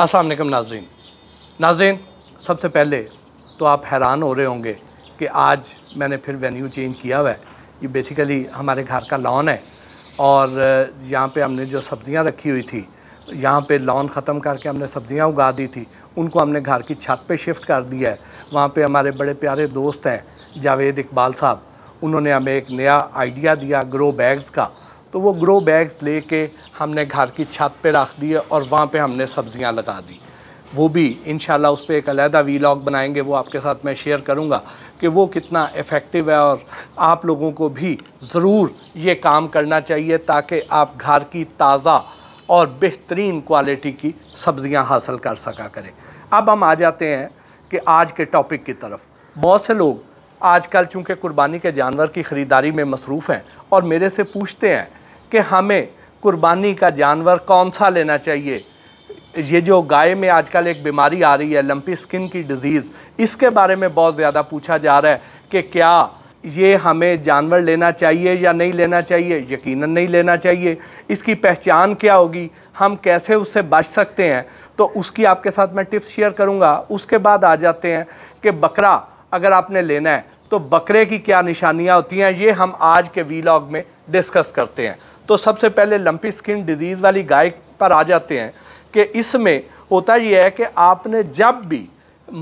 असलम नाजरीन नाजरीन सबसे पहले तो आप हैरान हो रहे होंगे कि आज मैंने फिर वेन्यू चेंज किया हुआ है ये बेसिकली हमारे घर का लॉन है और यहाँ पे हमने जो सब्ज़ियाँ रखी हुई थी यहाँ पे लॉन ख़त्म करके हमने सब्ज़ियाँ उगा दी थी उनको हमने घर की छत पे शिफ्ट कर दिया है वहाँ पे हमारे बड़े प्यारे दोस्त हैं जावेद इकबाल साहब उन्होंने हमें एक नया आइडिया दिया ग्रो बैग्स का तो वो ग्रो बैग्स लेके हमने घर की छत पे रख दिए और वहाँ पे हमने सब्जियाँ लगा दी वो भी इन उस पर एक अलहदा वीलॉग बनाएंगे वो आपके साथ मैं शेयर करूँगा कि वो कितना इफ़ेक्टिव है और आप लोगों को भी ज़रूर ये काम करना चाहिए ताकि आप घर की ताज़ा और बेहतरीन क्वालिटी की सब्ज़ियाँ हासिल कर सका करें अब हम आ जाते हैं कि आज के टॉपिक की तरफ बहुत से लोग आजकल चूंकि कुर्बानी के जानवर की ख़रीदारी में मसरूफ़ हैं और मेरे से पूछते हैं कि हमें कुर्बानी का जानवर कौन सा लेना चाहिए ये जो गाय में आजकल एक बीमारी आ रही है लंपी स्किन की डिज़ीज़ इसके बारे में बहुत ज़्यादा पूछा जा रहा है कि क्या ये हमें जानवर लेना चाहिए या नहीं लेना चाहिए यकीनन नहीं लेना चाहिए इसकी पहचान क्या होगी हम कैसे उससे बच सकते हैं तो उसकी आपके साथ मैं टिप्स शेयर करूंगा उसके बाद आ जाते हैं कि बकरा अगर आपने लेना है तो बकरे की क्या निशानियाँ होती हैं ये हम आज के वीलॉग में डिस्कस करते हैं तो सबसे पहले लंपी स्किन डिजीज़ वाली गाय पर आ जाते हैं कि इसमें होता ये है कि आपने जब भी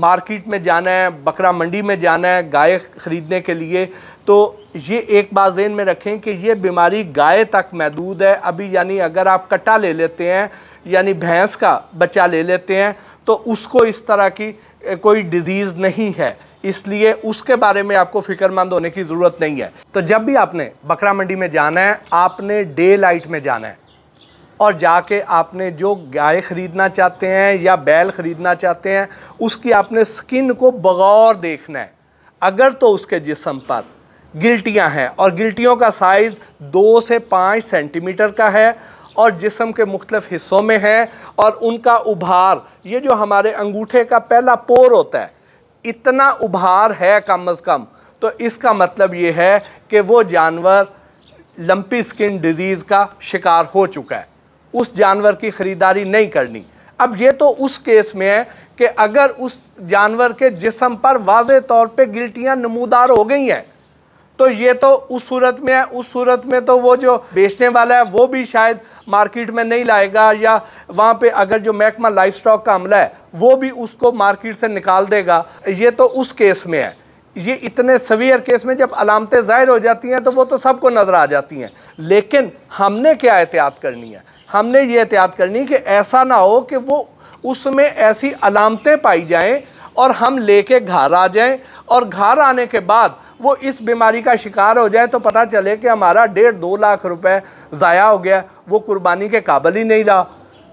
मार्केट में जाना है बकरा मंडी में जाना है गाय ख़रीदने के लिए तो ये एक बात जहन में रखें कि ये बीमारी गाय तक महदूद है अभी यानी अगर आप कट्टा ले लेते हैं यानी भैंस का बच्चा ले लेते हैं तो उसको इस तरह की कोई डिज़ीज़ नहीं है इसलिए उसके बारे में आपको फिक्रमंद होने की ज़रूरत नहीं है तो जब भी आपने बकरा मंडी में जाना है आपने डे लाइट में जाना है और जाके आपने जो गाय ख़रीदना चाहते हैं या बैल ख़रीदना चाहते हैं उसकी आपने स्किन को बगौर देखना है अगर तो उसके जिसम पर गिल्टियाँ हैं और गिल्टियों का साइज़ दो से पाँच सेंटीमीटर का है और जिसम के मुख्तफ हिस्सों में है और उनका उभार ये जो हमारे अंगूठे का पहला पोर होता है इतना उभार है कम अज़ कम तो इसका मतलब ये है कि वो जानवर लंपी स्किन डिजीज़ का शिकार हो चुका है उस जानवर की ख़रीदारी नहीं करनी अब ये तो उस केस में है कि अगर उस जानवर के जिसम पर वाज तौर पे गिल्टियाँ नमूदार हो गई हैं तो ये तो उस सूरत में है उस सूरत में तो वो जो बेचने वाला है वो भी शायद मार्केट में नहीं लाएगा या वहाँ पे अगर जो महकमा लाइफ स्टॉक का हमला है वो भी उसको मार्केट से निकाल देगा ये तो उस केस में है ये इतने सवियर केस में जब अलामतें ज़ाहिर हो जाती हैं तो वो तो सबको नज़र आ जाती हैं लेकिन हमने क्या एहतियात करनी है हमने ये एहतियात करनी कि ऐसा ना हो कि वो उसमें ऐसी अलामतें पाई जाएँ और हम कर घर आ जाएँ और घर आने के बाद वो इस बीमारी का शिकार हो जाए तो पता चले कि हमारा डेढ़ दो लाख रुपए ज़ाया हो गया वो कुर्बानी के काबिल ही नहीं रहा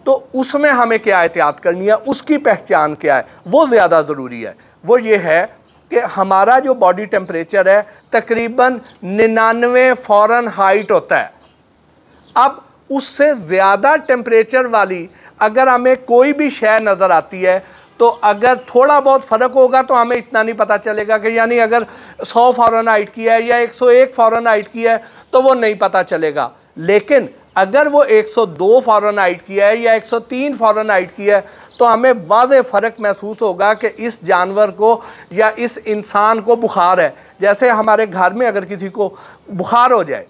तो उसमें हमें क्या एहतियात करनी है उसकी पहचान क्या है वो ज़्यादा ज़रूरी है वो ये है कि हमारा जो बॉडी टेम्परेचर है तकरीबन निन्यानवे फ़ौरन हाइट होता है अब उससे ज़्यादा टेम्परेचर वाली अगर हमें कोई भी शय नज़र आती है तो अगर थोड़ा बहुत फ़र्क होगा तो हमें इतना नहीं पता चलेगा कि यानी अगर 100 फॉरन आइट किया है या 101 फॉरन आइट किया है तो वो नहीं पता चलेगा लेकिन अगर वो 102 फॉरन आइट किया है या 103 फॉरन आइट किया है तो हमें वाज फ़र्क महसूस होगा कि इस जानवर को या इस इंसान को बुखार है जैसे हमारे घर में अगर किसी को बुखार हो जाए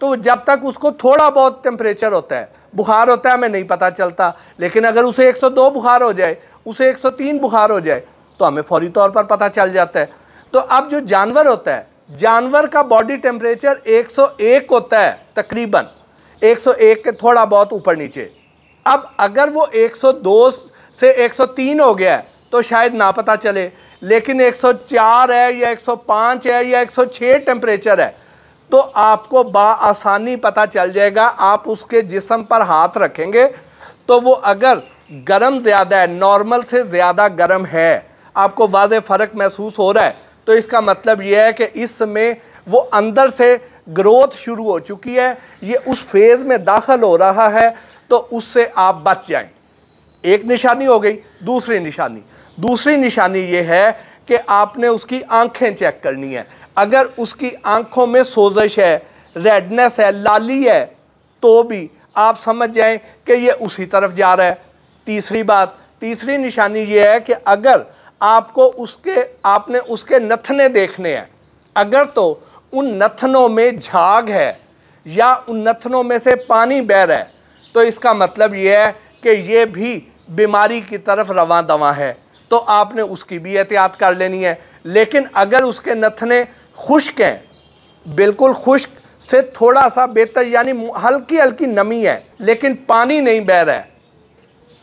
तो जब तक उसको थोड़ा बहुत टेम्परेचर होता है बुखार होता है हमें नहीं पता चलता लेकिन अगर उसे 102 बुखार हो जाए उसे 103 बुखार हो जाए तो हमें फौरी तौर पर पता चल जाता है तो अब जो जानवर होता है जानवर का बॉडी टेम्परेचर 101 होता है तकरीबन 101 के थोड़ा बहुत ऊपर नीचे अब अगर वो 102 से 103 हो गया है तो शायद ना पता चले लेकिन 104 है या 105 है या 106 टेम्परेचर है तो आपको बासानी पता चल जाएगा आप उसके जिसम पर हाथ रखेंगे तो वो अगर गर्म ज़्यादा है नॉर्मल से ज़्यादा गर्म है आपको वाज फ़र्क महसूस हो रहा है तो इसका मतलब यह है कि इसमें वो अंदर से ग्रोथ शुरू हो चुकी है ये उस फेज़ में दाखिल हो रहा है तो उससे आप बच जाएं एक निशानी हो गई दूसरी निशानी दूसरी निशानी ये है कि आपने उसकी आंखें चेक करनी है अगर उसकी आंखों में सोजश है रेडनेस है लाली है तो भी आप समझ जाएं कि ये उसी तरफ जा रहा है तीसरी बात तीसरी निशानी ये है कि अगर आपको उसके आपने उसके नथने देखने हैं अगर तो उन नथनों में झाग है या उन नथनों में से पानी बह रहा है तो इसका मतलब यह है कि ये भी बीमारी की तरफ रवा दवा है तो आपने उसकी भी एहतियात कर लेनी है लेकिन अगर उसके नथने खुश्क हैं बिल्कुल खुश्क से थोड़ा सा बेहतर यानी हल्की हल्की नमी है लेकिन पानी नहीं बह रहा है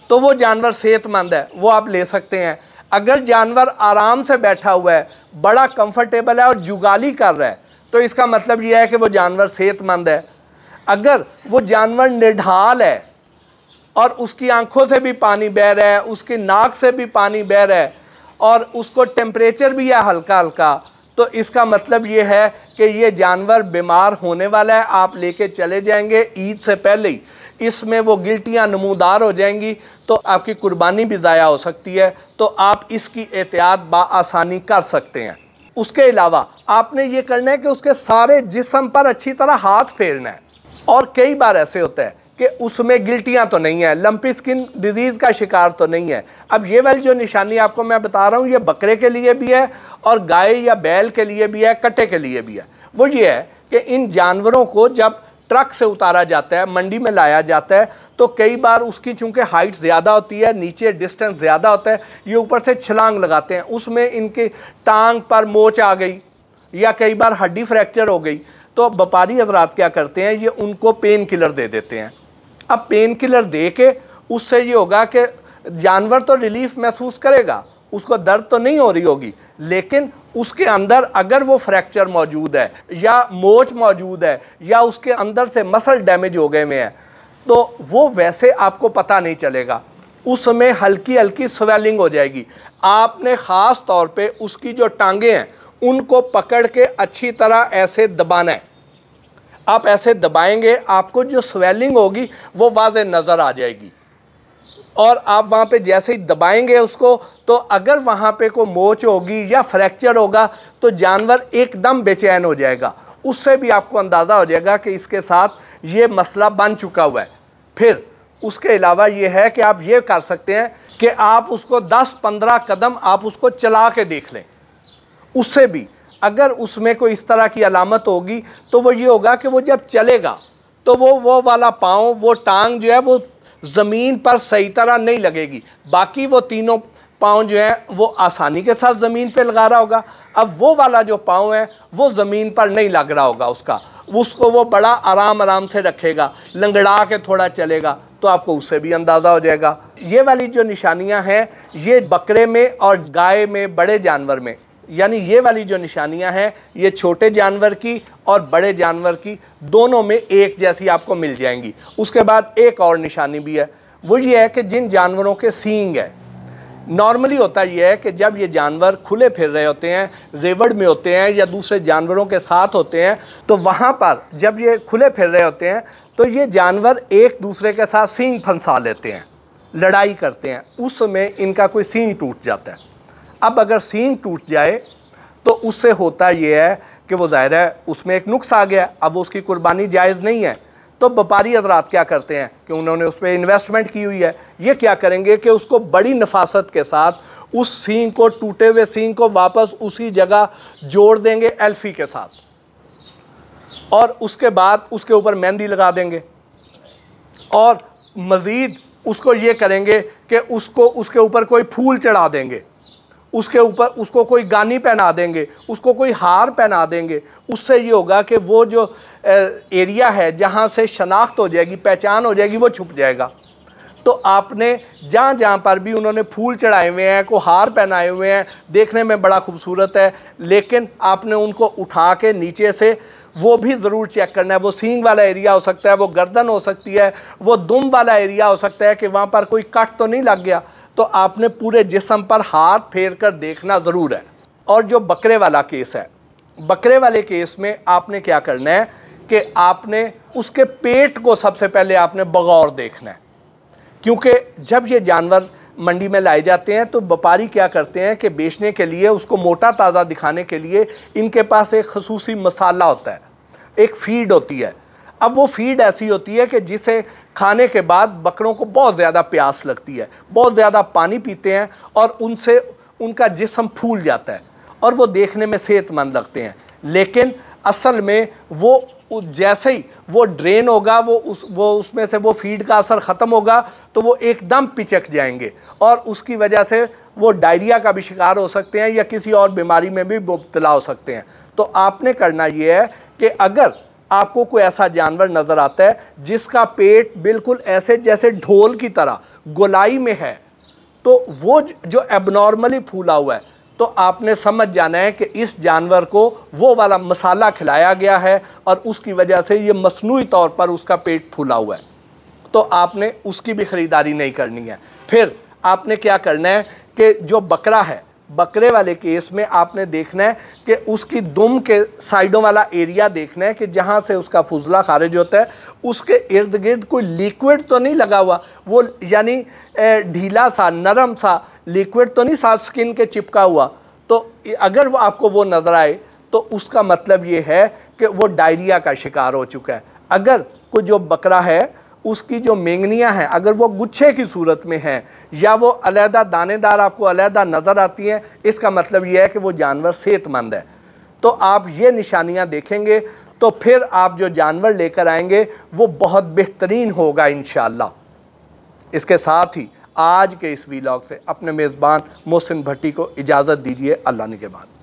तो वो जानवर सेहतमंद है वो आप ले सकते हैं अगर जानवर आराम से बैठा हुआ है बड़ा कंफर्टेबल है और जुगाली कर रहा है तो इसका मतलब यह है कि वो जानवर सेहतमंद है अगर वो जानवर निढाल है और उसकी आंखों से भी पानी बह रहा है उसकी नाक से भी पानी बह रहा है और उसको टेम्परेचर भी है हल्का हल्का तो इसका मतलब ये है कि ये जानवर बीमार होने वाला है आप लेके चले जाएंगे ईद से पहले ही इसमें वो गिल्टियाँ नमूदार हो जाएंगी तो आपकी कुर्बानी भी ज़ाया हो सकती है तो आप इसकी एहतियात बसानी कर सकते हैं उसके अलावा आपने ये करना है कि उसके सारे जिसम पर अच्छी तरह हाथ फेरना है और कई बार ऐसे होता है कि उसमें गिल्टियाँ तो नहीं है लंपी स्किन डिजीज़ का शिकार तो नहीं है अब ये वाली जो निशानी आपको मैं बता रहा हूँ ये बकरे के लिए भी है और गाय या बैल के लिए भी है कटे के लिए भी है वो ये है कि इन जानवरों को जब ट्रक से उतारा जाता है मंडी में लाया जाता है तो कई बार उसकी चूंकि हाइट ज़्यादा होती है नीचे डिस्टेंस ज़्यादा होता है ये ऊपर से छलांग लगाते हैं उसमें इनके टांग पर मोच आ गई या कई बार हड्डी फ्रैक्चर हो गई तो अब व्यापारी हजरात क्या करते हैं ये उनको पेन किलर दे देते हैं अब पेन किलर दे के उससे ये होगा कि जानवर तो रिलीफ महसूस करेगा उसको दर्द तो नहीं हो रही होगी लेकिन उसके अंदर अगर वो फ्रैक्चर मौजूद है या मोच मौजूद है या उसके अंदर से मसल डैमेज हो गए हुए हैं तो वो वैसे आपको पता नहीं चलेगा उसमें हल्की हल्की स्वेलिंग हो जाएगी आपने ख़ास तौर पे उसकी जो टांगे हैं उनको पकड़ के अच्छी तरह ऐसे दबाना है आप ऐसे दबाएंगे आपको जो स्वेलिंग होगी वो वाज नज़र आ जाएगी और आप वहाँ पे जैसे ही दबाएंगे उसको तो अगर वहाँ पे कोई मोच होगी या फ्रैक्चर होगा तो जानवर एकदम बेचैन हो जाएगा उससे भी आपको अंदाज़ा हो जाएगा कि इसके साथ ये मसला बन चुका हुआ है फिर उसके अलावा ये है कि आप ये कर सकते हैं कि आप उसको 10-15 कदम आप उसको चला के देख लें उससे भी अगर उसमें कोई इस तरह की अलामत होगी तो वो ये होगा कि वो जब चलेगा तो वो वो वाला पाँव वो टांग जो है वो ज़मीन पर सही तरह नहीं लगेगी बाकी वो तीनों पाँव जो हैं वो आसानी के साथ ज़मीन पर लगा रहा होगा अब वो वाला जो पाँव है वो ज़मीन पर नहीं लग रहा होगा उसका उसको वो बड़ा आराम आराम से रखेगा लंगड़ा के थोड़ा चलेगा तो आपको उससे भी अंदाज़ा हो जाएगा ये वाली जो निशानियाँ हैं ये बकरे में और गाय में बड़े जानवर में यानी ये वाली जो निशानियां हैं ये छोटे जानवर की और बड़े जानवर की दोनों में एक जैसी आपको मिल जाएंगी उसके बाद एक और निशानी भी है वो ये है कि जिन जानवरों के सींग है नॉर्मली होता यह है कि जब ये जानवर खुले फिर रहे होते हैं रेवड़ में होते हैं या दूसरे जानवरों के साथ होते हैं तो वहाँ पर जब ये खुले फिर रहे होते हैं तो ये जानवर एक दूसरे के साथ सींग फंसा लेते हैं लड़ाई करते हैं उसमें इनका कोई सींग टूट जाता है अब अगर सीन टूट जाए तो उससे होता यह है कि वो ज़ाहिर है उसमें एक नुक्स आ गया अब उसकी कुर्बानी जायज़ नहीं है तो व्यापारी हजरात क्या करते हैं कि उन्होंने उस पर इन्वेस्टमेंट की हुई है ये क्या करेंगे कि उसको बड़ी नफासत के साथ उस सींग को टूटे हुए सींग को वापस उसी जगह जोड़ देंगे एल्फी के साथ और उसके बाद उसके ऊपर मेहंदी लगा देंगे और मज़ीद उसको ये करेंगे कि उसको उसके ऊपर कोई फूल चढ़ा देंगे उसके ऊपर उसको कोई गानी पहना देंगे उसको कोई हार पहना देंगे उससे ये होगा कि वो जो एरिया है जहाँ से शनाख्त हो जाएगी पहचान हो जाएगी वो छुप जाएगा तो आपने जहाँ जहाँ पर भी उन्होंने फूल चढ़ाए हुए हैं को हार पहनाए हुए हैं देखने में बड़ा खूबसूरत है लेकिन आपने उनको उठा के नीचे से वो भी ज़रूर चेक करना है वो सींग वाला एरिया हो सकता है वो गर्दन हो सकती है वो दुम वाला एरिया हो सकता है कि वहाँ पर कोई कट तो नहीं लग गया तो आपने पूरे जिसम पर हाथ फेर कर देखना ज़रूर है और जो बकरे वाला केस है बकरे वाले केस में आपने क्या करना है कि आपने उसके पेट को सबसे पहले आपने बगौर देखना है क्योंकि जब ये जानवर मंडी में लाए जाते हैं तो व्यापारी क्या करते हैं कि बेचने के लिए उसको मोटा ताज़ा दिखाने के लिए इनके पास एक खसूसी मसाला होता है एक फीड होती है अब वो फीड ऐसी होती है कि जिसे खाने के बाद बकरों को बहुत ज़्यादा प्यास लगती है बहुत ज़्यादा पानी पीते हैं और उनसे उनका जिसम फूल जाता है और वो देखने में सेहतमंद लगते हैं लेकिन असल में वो जैसे ही वो ड्रेन होगा वो उस वो उसमें से वो फीड का असर ख़त्म होगा तो वो एकदम पिचक जाएंगे और उसकी वजह से वो डायरिया का भी शिकार हो सकते हैं या किसी और बीमारी में भी मुबतला हो सकते हैं तो आपने करना ये है कि अगर आपको कोई ऐसा जानवर नज़र आता है जिसका पेट बिल्कुल ऐसे जैसे ढोल की तरह गोलाई में है तो वो जो एबनॉर्मली फूला हुआ है तो आपने समझ जाना है कि इस जानवर को वो वाला मसाला खिलाया गया है और उसकी वजह से ये मसनू तौर पर उसका पेट फूला हुआ है तो आपने उसकी भी ख़रीदारी नहीं करनी है फिर आपने क्या करना है कि जो बकरा है बकरे वाले केस में आपने देखना है कि उसकी दुम के साइडों वाला एरिया देखना है कि जहाँ से उसका फजला खारिज होता है उसके इर्द गिर्द कोई लिक्विड तो नहीं लगा हुआ वो यानी ढीला सा नरम सा लिक्विड तो नहीं सा स्किन के चिपका हुआ तो अगर वो आपको वो नज़र आए तो उसका मतलब ये है कि वो डायरिया का शिकार हो चुका है अगर कोई जो बकरा है उसकी जो मेंगनियाँ हैं अगर वो गुच्छे की सूरत में हैं या वो अलहदा दानेदार आपको अलहदा नज़र आती हैं इसका मतलब ये है कि वो जानवर सेहतमंद है तो आप ये निशानियाँ देखेंगे तो फिर आप जो जानवर लेकर आएंगे वो बहुत बेहतरीन होगा इन इसके साथ ही आज के इस वीलॉग से अपने मेज़बान मोहसिन भट्टी को इजाज़त दीजिए अल्लाह ने के बाद